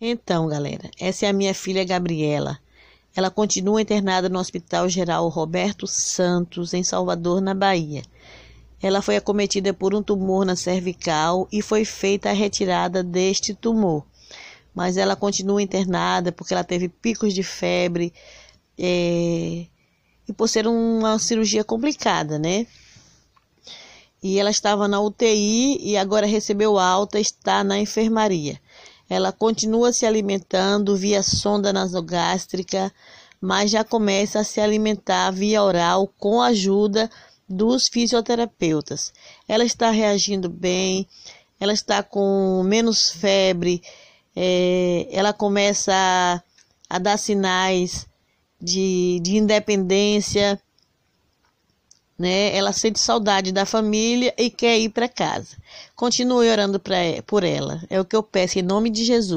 Então, galera, essa é a minha filha Gabriela. Ela continua internada no Hospital Geral Roberto Santos, em Salvador, na Bahia. Ela foi acometida por um tumor na cervical e foi feita a retirada deste tumor. Mas ela continua internada porque ela teve picos de febre é... e por ser uma cirurgia complicada, né? E ela estava na UTI e agora recebeu alta, está na enfermaria. Ela continua se alimentando via sonda nasogástrica, mas já começa a se alimentar via oral com a ajuda dos fisioterapeutas. Ela está reagindo bem, ela está com menos febre, é, ela começa a, a dar sinais de, de independência né? Ela sente saudade da família e quer ir para casa. Continue orando pra, por ela. É o que eu peço em nome de Jesus.